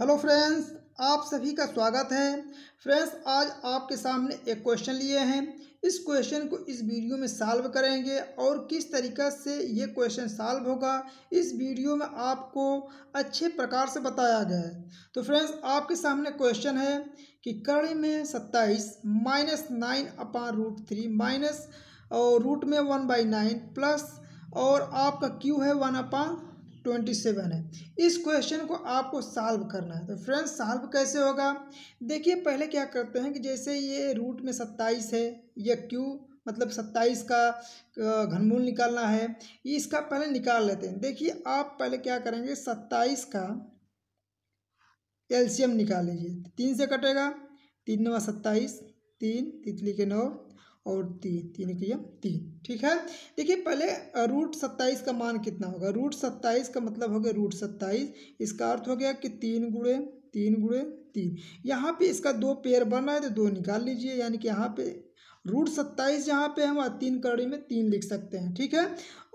hello friends आप सभी का स्वागत है फ्रेंड्स आज आपके सामने एक क्वेश्चन लिए हैं इस क्वेश्चन को इस वीडियो में सॉल्व करेंगे और किस तरीका से ये क्वेश्चन सॉल्व होगा इस वीडियो में आपको अच्छे प्रकार से बताया गया है तो फ्रेंड्स आपके सामने क्वेश्चन है कि कर्ण में सत्ताईस minus nine upon root three minus और रूट में वन बाई नाइन प्लस और आपका क्यू है वन अपान ट्वेंटी सेवन है इस क्वेश्चन को आपको सॉल्व करना है तो फ्रेंड्स सॉल्व कैसे होगा देखिए पहले क्या करते हैं कि जैसे ये रूट में सत्ताईस है या क्यू मतलब सत्ताईस का घनमूल निकालना है इसका पहले निकाल लेते हैं देखिए आप पहले क्या करेंगे सत्ताईस का एल्शियम निकाल लीजिए तीन से कटेगा तीन नवा सत्ताईस तीन तितली के नौ और तीन तीन किया तीन ठीक है देखिए पहले रूट सत्ताईस का मान कितना होगा रूट सत्ताईस का मतलब हो गया रूट सत्ताईस इसका अर्थ हो गया कि तीन गुड़े तीन गुड़े तीन यहाँ पे इसका दो पेयर बन रहा है तो दो निकाल लीजिए यानी कि यहाँ पे रूट सत्ताईस यहाँ पे हम तीन कड़ी में तीन लिख सकते हैं ठीक है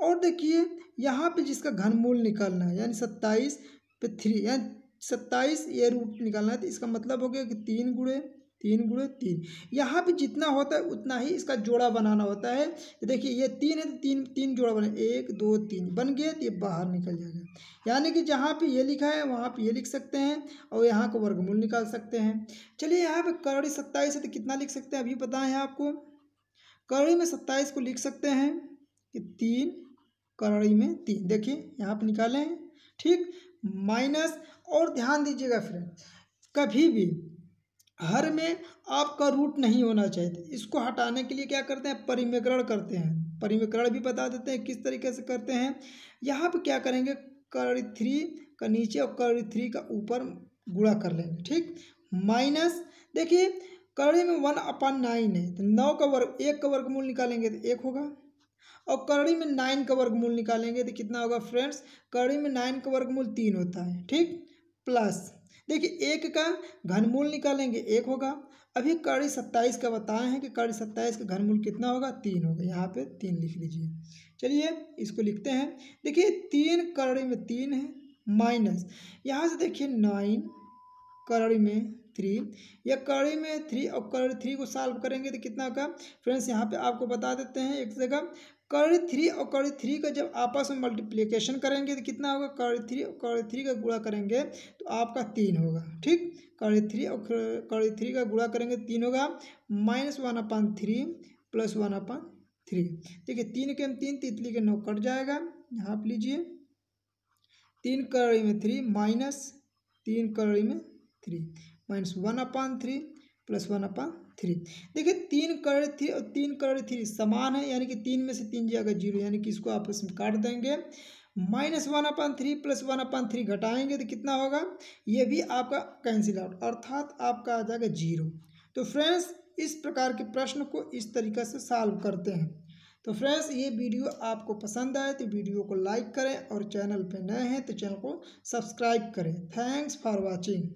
और देखिए यहाँ पे जिसका घनमूल निकालना है यानी सत्ताईस पे थ्री यानी सत्ताईस ये रूट निकालना है तो इसका मतलब हो गया कि तीन गुड़े तीन गुड़े तीन यहाँ पे जितना होता है उतना ही इसका जोड़ा बनाना होता है देखिए ये तीन है तो तीन तीन जोड़ा बने एक दो तीन बन गए तो ये बाहर निकल जाएगा यानी कि जहाँ पे ये लिखा है वहाँ पे ये लिख सकते हैं और यहाँ को वर्गमूल निकाल सकते हैं चलिए यहाँ पे करड़ी सत्ताईस है तो कितना लिख सकते हैं अभी बताएं है आपको करड़ी में सत्ताईस को लिख सकते हैं कि तीन करड़ी में तीन देखिए यहाँ पर निकालें ठीक माइनस और ध्यान दीजिएगा फ्रेंड कभी भी हर में आपका रूट नहीं होना चाहिए इसको हटाने के लिए क्या करते हैं परिमिकरण करते हैं परिमिकरण भी बता देते हैं किस तरीके से करते हैं यहाँ पर क्या करेंगे कर थ्री का नीचे और कर थ्री का ऊपर गुड़ा कर लेंगे ठीक माइनस देखिए करड़ी में वन अपन नाइन है तो नौ का वर्ग एक का वर्गमूल निकालेंगे तो एक होगा और करड़ी में नाइन का वर्गमूल निकालेंगे तो कितना होगा फ्रेंड्स करड़ी में नाइन का वर्गमूल तीन होता है ठीक प्लस देखिए एक का घनमूल निकालेंगे एक होगा अभी कड़ी सत्ताईस का बताए हैं कि कड़ी सत्ताईस का घनमूल कितना होगा तीन होगा यहाँ पे तीन लिख लीजिए चलिए इसको लिखते हैं देखिए तीन कड़ी में तीन है माइनस यहाँ से देखिए नाइन कड़ी में थ्री या कड़ी में थ्री और कड़ी थ्री को सॉल्व करेंगे तो कितना का फ्रेंड्स यहाँ पे आपको बता देते हैं एक जगह कर्ण थ्री और कर्ण थ्री का जब आपस में मल्टीप्लीकेशन करेंगे तो कितना होगा कर्ण थ्री और कर्ण थ्री का गुणा करेंगे तो आपका तीन होगा ठीक कर्ण थ्री और कर्ण थ्री का गुणा करेंगे तो तीन होगा minus one upon three plus one upon three देखिए तीन के में तीन तितली के नौ कट जाएगा यहाँ आप लीजिए तीन कड़ी में थ्री माइनस तीन कड़ी में three minus one upon three plus one upon three देखिए तीन करोड़ थ्री और तीन करोड़ थ्री समान है यानी कि तीन में से तीन जाएगा जीरो यानी कि इसको आपस में काट देंगे minus one upon three plus one upon three घटाएंगे तो कितना होगा ये भी आपका कैंसिल आउट अर्थात आपका आ जाएगा जीरो तो फ्रेंड्स इस प्रकार के प्रश्न को इस तरीका से सॉल्व करते हैं तो फ्रेंड्स ये वीडियो आपको पसंद आए तो वीडियो को लाइक करें और चैनल पर नए हैं तो चैनल को सब्सक्राइब करें थैंक्स फॉर वॉचिंग